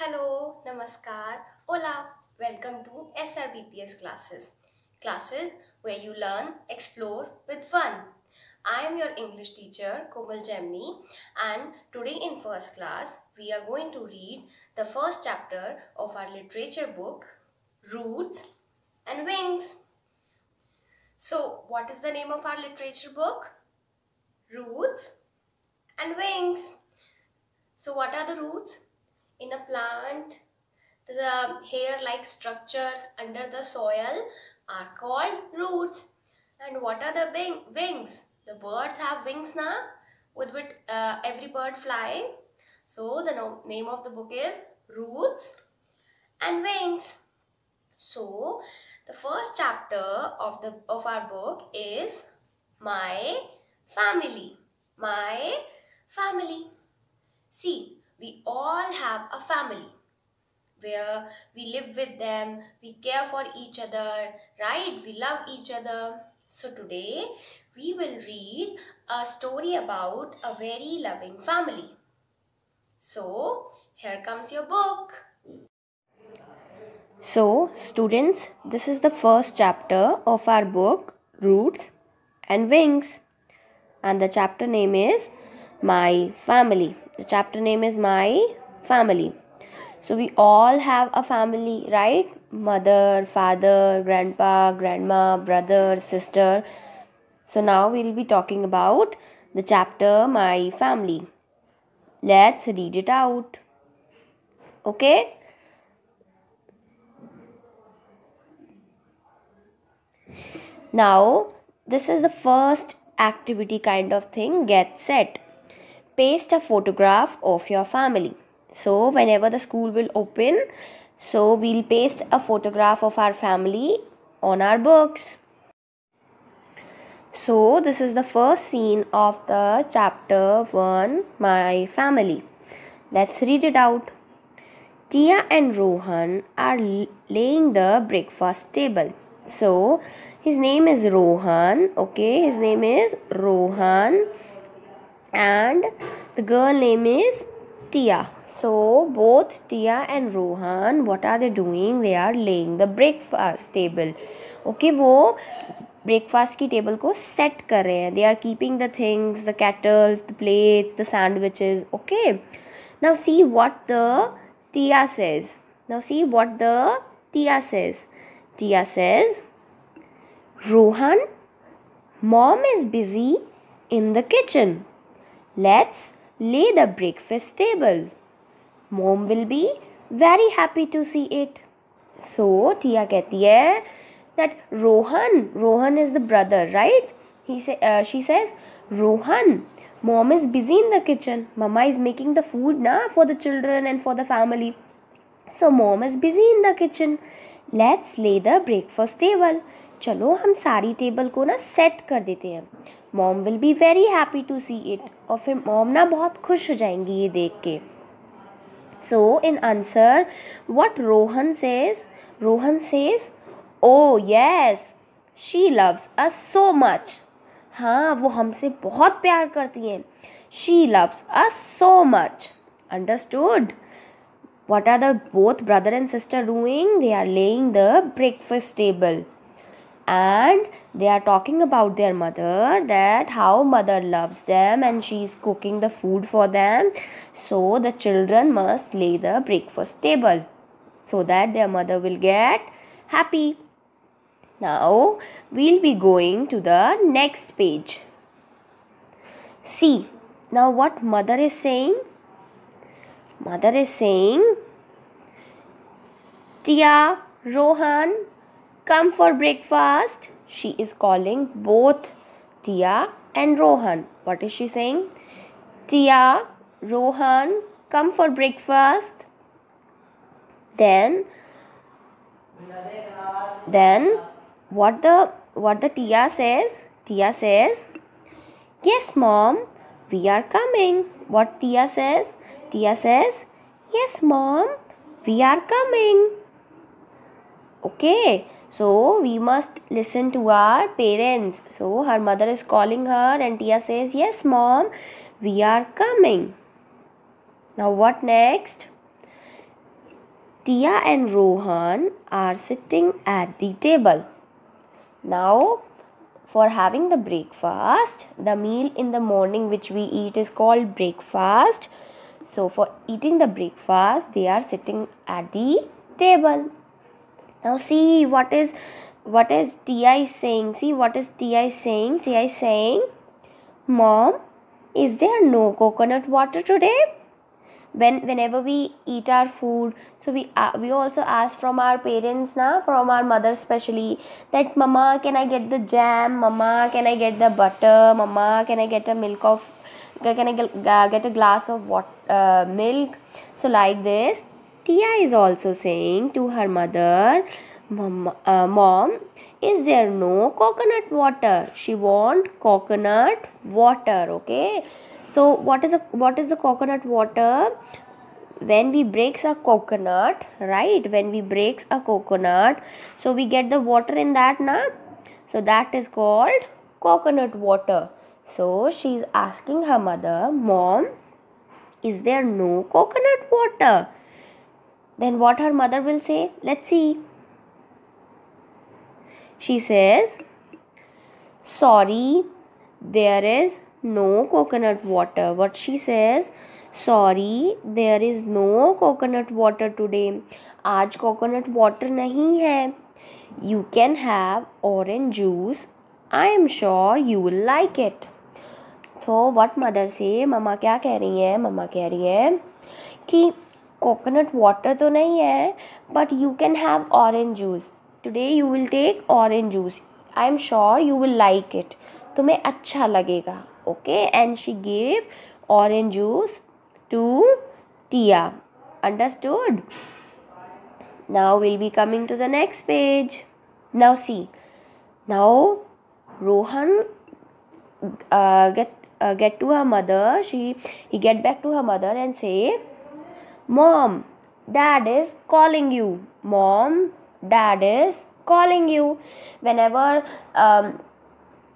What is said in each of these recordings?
Hello, Namaskar, Hola, welcome to SRBPS classes. Classes where you learn, explore with fun. I am your English teacher Komal Jemni, and today in first class we are going to read the first chapter of our literature book Roots and Wings. So what is the name of our literature book? Roots and Wings. So what are the roots? in a plant the hair like structure under the soil are called roots and what are the wing wings the birds have wings now with which uh, every bird flying so the no name of the book is roots and wings so the first chapter of the of our book is my family my family see we all have a family where we live with them, we care for each other, right? We love each other. So today we will read a story about a very loving family. So here comes your book. So students, this is the first chapter of our book Roots and Wings and the chapter name is my family the chapter name is my family so we all have a family right mother father grandpa grandma brother sister so now we will be talking about the chapter my family let's read it out okay now this is the first activity kind of thing get set paste a photograph of your family so whenever the school will open so we'll paste a photograph of our family on our books so this is the first scene of the chapter 1 my family let's read it out Tia and Rohan are laying the breakfast table so his name is Rohan okay his name is Rohan and the girl name is Tia. So both Tia and Rohan, what are they doing? They are laying the breakfast table. Okay, wo breakfast ki table ko set They are keeping the things, the kettles, the plates, the sandwiches. Okay. Now see what the Tia says. Now see what the Tia says. Tia says, Rohan, mom is busy in the kitchen. Let's lay the breakfast table. Mom will be very happy to see it. So Tia कहती है that Rohan, Rohan is the brother, right? He say, uh, she says, Rohan, mom is busy in the kitchen. Mama is making the food na for the children and for the family. So mom is busy in the kitchen. Let's lay the breakfast table. चलो हम सारी table को ना set कर देते हैं mom will be very happy to see it और फिर मॉम ना बहुत खुश हो जाएंगी ये देख के so in answer what Rohan says Rohan says oh yes she loves us so much हाँ वो हमसे बहुत प्यार करती हैं she loves us so much understood what are the both brother and sister doing they are laying the breakfast table and they are talking about their mother that how mother loves them and she is cooking the food for them so the children must lay the breakfast table so that their mother will get happy now we'll be going to the next page see now what mother is saying mother is saying tia rohan Come for breakfast. She is calling both Tia and Rohan. What is she saying? Tia, Rohan, come for breakfast. Then, then what the what the Tia says? Tia says, yes, mom, we are coming. What Tia says? Tia says, yes, mom, we are coming. Okay. So we must listen to our parents. So her mother is calling her and Tia says, Yes, mom, we are coming. Now what next? Tia and Rohan are sitting at the table. Now for having the breakfast, the meal in the morning which we eat is called breakfast. So for eating the breakfast, they are sitting at the table now see what is what is ti saying see what is ti saying ti saying mom is there no coconut water today when whenever we eat our food so we uh, we also ask from our parents now from our mother especially that mama can i get the jam mama can i get the butter mama can i get a milk of can i get uh, a glass of what uh, milk so like this Tia is also saying to her mother, Mom, uh, is there no coconut water? She wants coconut water, okay? So what is a what is the coconut water? When we breaks a coconut, right? When we breaks a coconut, so we get the water in that na. So that is called coconut water. So she is asking her mother, Mom, is there no coconut water? Then what her mother will say? Let's see. She says, Sorry, there is no coconut water. What she says, Sorry, there is no coconut water today. aaj coconut water nahi hai You can have orange juice. I am sure you will like it. so, what mother say mama kya keh rahi hai mama keh rahi hai ki coconut water तो नहीं है but you can have orange juice today you will take orange juice I am sure you will like it तुम्हें अच्छा लगेगा okay and she give orange juice to Tia understood now will be coming to the next page now see now Rohan get to her mother she he get back to her mother and say Mom, dad is calling you. Mom, dad is calling you. Whenever um,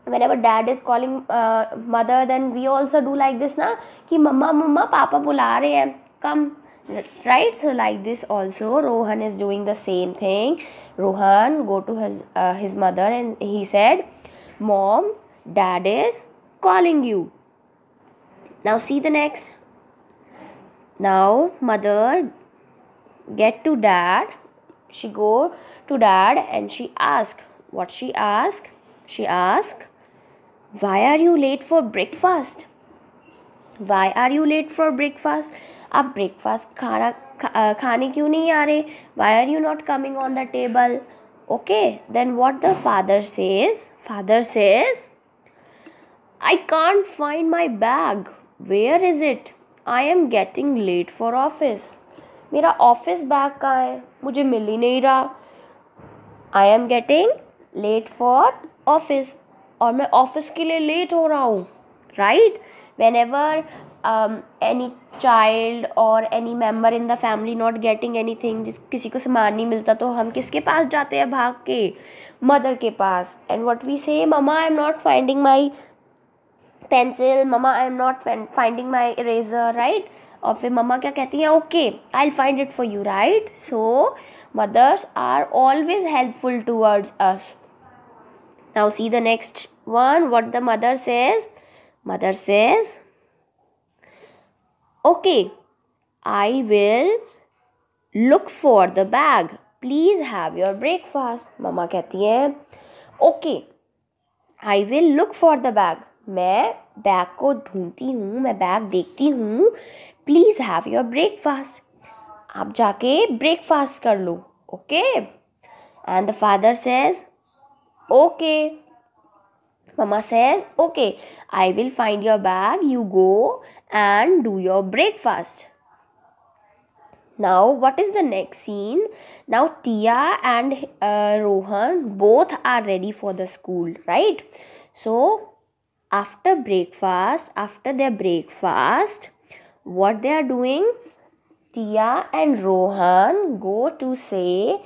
whenever dad is calling uh, mother then we also do like this na ki mama mama papa bula rahe come right so like this also rohan is doing the same thing rohan go to his uh, his mother and he said mom dad is calling you now see the next now mother get to dad she go to dad and she ask what she ask she ask why are you late for breakfast why are you late for breakfast ab breakfast khana khane kyun nahi aa why are you not coming on the table okay then what the father says father says i can't find my bag where is it I am getting late for office मेरा office bag कहाँ है मुझे मिल ही नहीं रहा I am getting late for office और मैं ऑफिस के लिए लेट हो रहा हूँ right whenever any child और any member in the family not getting anything जिस किसी को सामान नहीं मिलता तो हम किसके पास जाते हैं भाग के मदर के पास and what we say mama I am not finding my pencil Mama, I am not finding my eraser right और फिर मम्मा क्या कहती हैं okay I find it for you right so mothers are always helpful towards us now see the next one what the mother says mother says okay i will look for the bag please have your breakfast mama कहती हैं. okay i will look for the bag मैं bag को ढूंढती हूँ मैं bag देखती हूँ please have your breakfast आप जाके ब्रेकफास्ट कर लो okay and the father says okay mama says okay I will find your bag you go and do your breakfast now what is the next scene now Tia and Rohan both are ready for the school right so after breakfast after their breakfast what they are doing tia and rohan go to say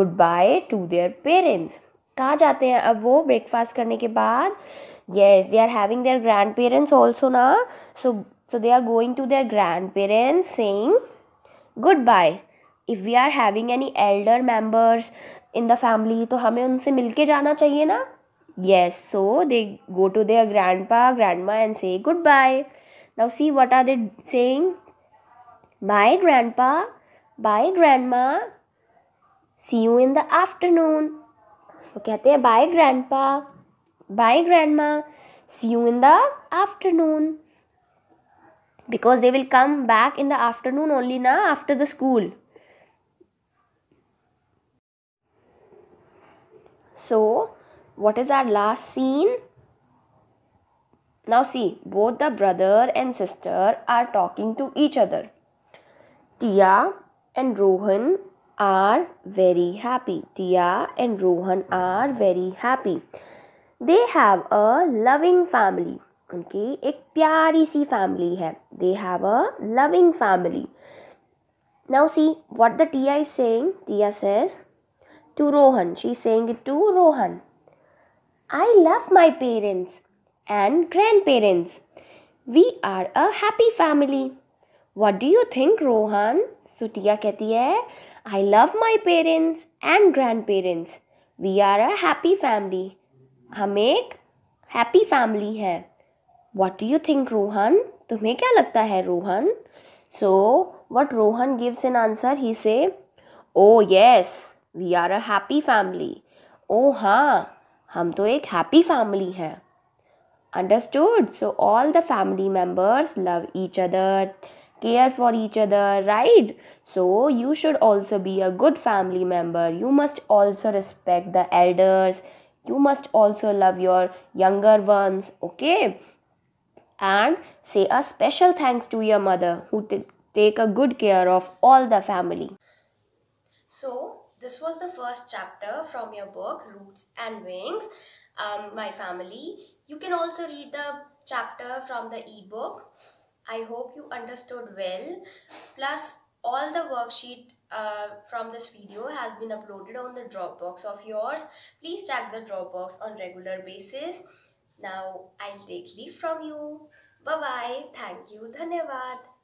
goodbye to their parents कहाँ जाते हैं अब वो breakfast करने के बाद yes they are having their grandparents also ना so so they are going to their grandparents saying goodbye if we are having any elder members in the family तो हमें उनसे मिलके जाना चाहिए ना Yes, so they go to their grandpa, grandma and say goodbye. Now see what are they saying? Bye grandpa, bye grandma, see you in the afternoon. So kehte hai, bye grandpa, bye grandma, see you in the afternoon. Because they will come back in the afternoon only na after the school. So, what is our last scene? Now see, both the brother and sister are talking to each other. Tia and Rohan are very happy. Tia and Rohan are very happy. They have a loving family. Okay, एक प्यारी सी family They have a loving family. Now see what the Tia is saying. Tia says to Rohan. She is saying to Rohan. I love my parents and grandparents. We are a happy family. What do you think, Rohan? Sutiya कहती है I love my parents and grandparents. We are a happy family. हम एक happy family है What do you think, Rohan? तुम्हें क्या लगता है Rohan so what Rohan gives an answer he say oh yes we are a happy family oh हाँ हम तो एक हैप्पी फैमिली हैं understood so all the family members love each other care for each other right so you should also be a good family member you must also respect the elders you must also love your younger ones okay and say a special thanks to your mother who take a good care of all the family so This was the first chapter from your book, Roots and Wings, um, My Family. You can also read the chapter from the ebook. I hope you understood well. Plus, all the worksheet uh, from this video has been uploaded on the Dropbox of yours. Please check the Dropbox on regular basis. Now, I'll take leave from you. Bye-bye. Thank you. Dhanyavad.